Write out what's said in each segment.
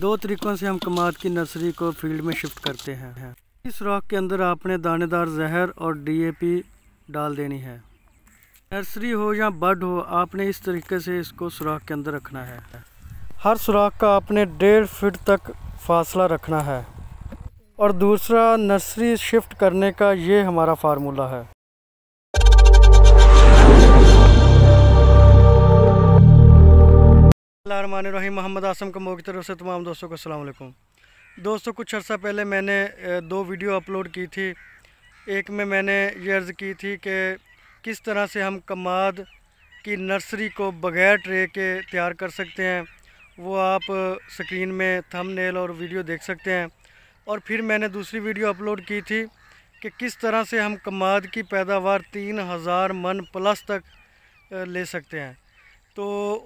दो तरीक़ों से हम कमाद की नर्सरी को फील्ड में शिफ्ट करते हैं इस रॉक के अंदर आपने दानेदार जहर और डीएपी डाल देनी है नर्सरी हो या बड हो आपने इस तरीके से इसको सुराख के अंदर रखना है हर सुराख का आपने डेढ़ फिट तक फासला रखना है और दूसरा नर्सरी शिफ्ट करने का ये हमारा फार्मूला है रही मोहम्मद आसम कमो की तरफ से तमाम दोस्तों को असल दोस्तों कुछ अर्सा पहले मैंने दो वीडियो अपलोड की थी एक में मैंने ये अर्ज़ की थी कि किस तरह से हम कमाद की नर्सरी को बग़ैर ट्रे के तैयार कर सकते हैं वो आप स्क्रीन में थंबनेल और वीडियो देख सकते हैं और फिर मैंने दूसरी वीडियो अपलोड की थी कि किस तरह से हम कमाद की पैदावार तीन हज़ार मन प्लस तक ले सकते हैं तो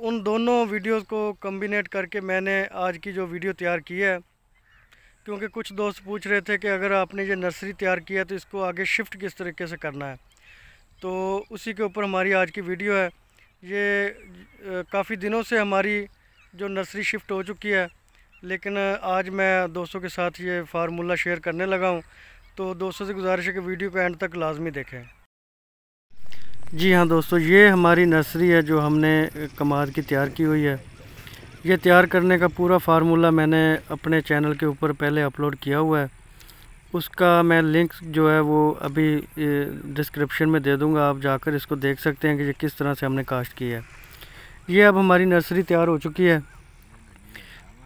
उन दोनों वीडियोस को कम्बिनेट करके मैंने आज की जो वीडियो तैयार की है क्योंकि कुछ दोस्त पूछ रहे थे कि अगर आपने ये नर्सरी तैयार किया तो इसको आगे शिफ्ट किस तरीके से करना है तो उसी के ऊपर हमारी आज की वीडियो है ये काफ़ी दिनों से हमारी जो नर्सरी शिफ्ट हो चुकी है लेकिन आज मैं दोस्तों के साथ ये फार्मूला शेयर करने लगा हूँ तो दोस्तों से गुजारिश है कि वीडियो को एंड तक लाजमी देखें जी हाँ दोस्तों ये हमारी नर्सरी है जो हमने कमाद की तैयार की हुई है ये तैयार करने का पूरा फार्मूला मैंने अपने चैनल के ऊपर पहले अपलोड किया हुआ है उसका मैं लिंक जो है वो अभी डिस्क्रिप्शन में दे दूँगा आप जाकर इसको देख सकते हैं कि ये किस तरह से हमने काश्त की है ये अब हमारी नर्सरी तैयार हो चुकी है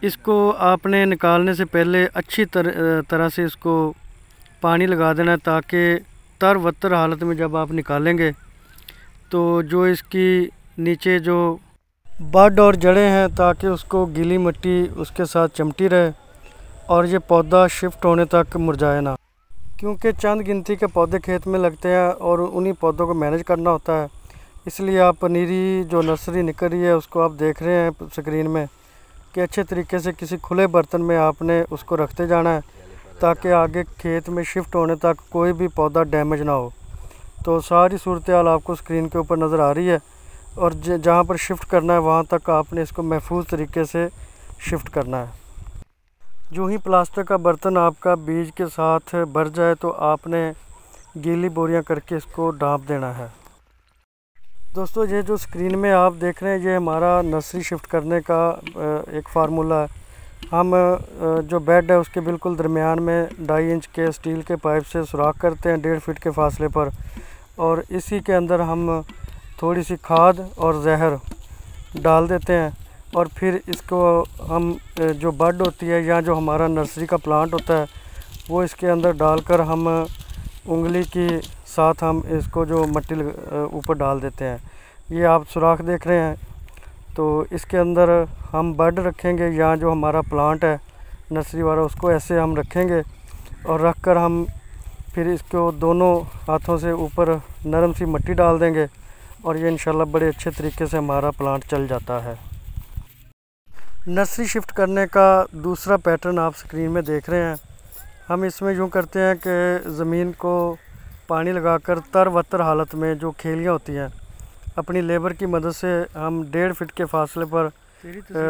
इसको आपने निकालने से पहले अच्छी तर, तरह से इसको पानी लगा देना है ताकि तर वतर हालत में जब आप निकालेंगे तो जो इसकी नीचे जो बड और जड़ें हैं ताकि उसको गीली मिट्टी उसके साथ चमटी रहे और ये पौधा शिफ्ट होने तक मुरझाए ना क्योंकि चंद गिनती के पौधे खेत में लगते हैं और उन्हीं पौधों को मैनेज करना होता है इसलिए आप पनीरी जो नर्सरी निकल रही है उसको आप देख रहे हैं स्क्रीन में कि अच्छे तरीके से किसी खुले बर्तन में आपने उसको रखते जाना है ताकि आगे खेत में शिफ्ट होने तक कोई भी पौधा डैमेज ना हो तो सारी सूरत हाल आपको स्क्रीन के ऊपर नज़र आ रही है और जहाँ पर शिफ्ट करना है वहाँ तक आपने इसको महफूज तरीके से शिफ्ट करना है जो ही प्लास्टिक का बर्तन आपका बीज के साथ भर जाए तो आपने गीली बोरियाँ करके इसको ढाँप देना है दोस्तों ये जो स्क्रीन में आप देख रहे हैं ये हमारा नर्सरी शिफ्ट करने का एक फार्मूला है हम जो बेड है उसके बिल्कुल दरमियान में ढाई इंच के स्टील के पाइप से सुराख करते हैं डेढ़ फीट के फासले पर और इसी के अंदर हम थोड़ी सी खाद और जहर डाल देते हैं और फिर इसको हम जो बड होती है या जो हमारा नर्सरी का प्लांट होता है वो इसके अंदर डालकर हम उंगली की साथ हम इसको जो मट्टी ऊपर डाल देते हैं ये आप सुराख देख रहे हैं तो इसके अंदर हम बड रखेंगे या जो हमारा प्लांट है नर्सरी वाला उसको ऐसे हम रखेंगे और रख कर हम फिर इसको दोनों हाथों से ऊपर नरम सी मिट्टी डाल देंगे और ये इंशाल्लाह बड़े अच्छे तरीके से हमारा प्लांट चल जाता है नर्सरी शिफ्ट करने का दूसरा पैटर्न आप स्क्रीन में देख रहे हैं हम इसमें यूँ करते हैं कि ज़मीन को पानी लगाकर तर वतर हालत में जो खेलियाँ होती हैं अपनी लेबर की मदद से हम डेढ़ फिट के फासले पर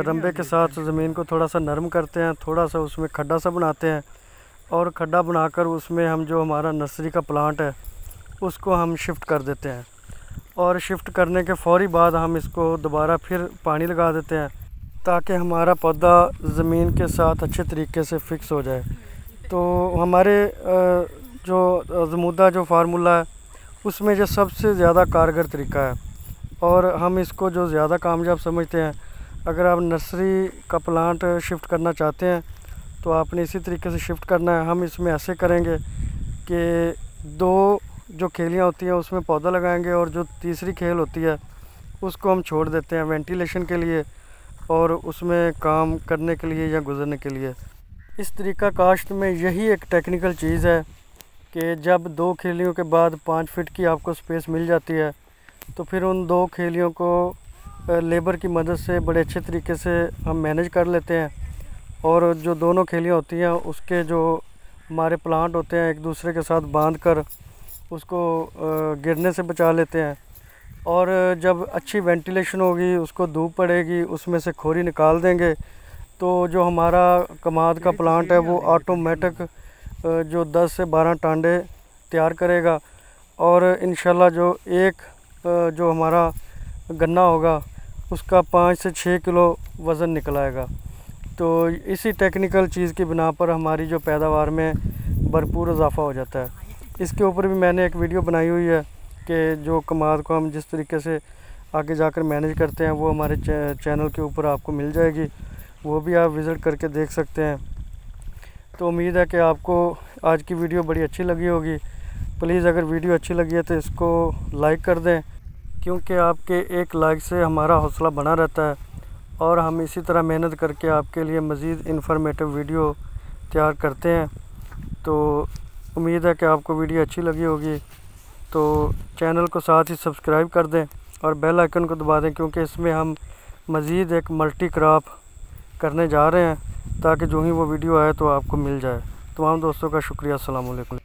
रंबे के साथ ज़मीन को थोड़ा सा नरम करते हैं थोड़ा सा उसमें खड्डा सा बनाते हैं और खड्डा बनाकर उसमें हम जो हमारा नर्सरी का प्लांट है उसको हम शिफ्ट कर देते हैं और शिफ्ट करने के फौरी बाद हम इसको दोबारा फिर पानी लगा देते हैं ताकि हमारा पौधा ज़मीन के साथ अच्छे तरीके से फिक्स हो जाए तो हमारे जो जमुदा जो फार्मूला है उसमें जो सबसे ज़्यादा कारगर तरीका है और हम इसको जो ज़्यादा कामयाब समझते हैं अगर आप नर्सरी का प्लांट शिफ्ट करना चाहते हैं तो आपने इसी तरीके से शिफ्ट करना है हम इसमें ऐसे करेंगे कि दो जो खेलियाँ होती हैं उसमें पौधा लगाएंगे और जो तीसरी खेल होती है उसको हम छोड़ देते हैं वेंटिलेशन के लिए और उसमें काम करने के लिए या गुजरने के लिए इस तरीका काश्त में यही एक टेक्निकल चीज़ है कि जब दो खेलियों के बाद पाँच फिट की आपको स्पेस मिल जाती है तो फिर उन दो खेलियों को लेबर की मदद से बड़े अच्छे तरीके से हम मैनेज कर लेते हैं और जो दोनों खेलियाँ होती हैं उसके जो हमारे प्लांट होते हैं एक दूसरे के साथ बांध कर उसको गिरने से बचा लेते हैं और जब अच्छी वेंटिलेशन होगी उसको धूप पड़ेगी उसमें से खोरी निकाल देंगे तो जो हमारा कमाद का प्लांट है वो ऑटोमेटिक जो 10 से 12 टांडे तैयार करेगा और इन जो एक जो हमारा गन्ना होगा उसका पाँच से छः किलो वज़न निकलाएगा तो इसी टेक्निकल चीज़ की बिना पर हमारी जो पैदावार में भरपूर इजाफ़ा हो जाता है इसके ऊपर भी मैंने एक वीडियो बनाई हुई है कि जो कमाद को हम जिस तरीके से आगे जाकर मैनेज करते हैं वो हमारे चैनल के ऊपर आपको मिल जाएगी वो भी आप विज़िट करके देख सकते हैं तो उम्मीद है कि आपको आज की वीडियो बड़ी अच्छी लगी होगी प्लीज़ अगर वीडियो अच्छी लगी है तो इसको लाइक कर दें क्योंकि आपके एक लाइक से हमारा हौसला बना रहता है और हम इसी तरह मेहनत करके आपके लिए मज़ीद इन्फॉर्मेटिव वीडियो तैयार करते हैं तो उम्मीद है कि आपको वीडियो अच्छी लगी होगी तो चैनल को साथ ही सब्सक्राइब कर दें और बेल आइकन को दबा दें क्योंकि इसमें हम मज़ीद एक मल्टी क्रॉप करने जा रहे हैं ताकि जो ही वो वीडियो आए तो आपको मिल जाए तमाम दोस्तों का शुक्रिया अल्लाम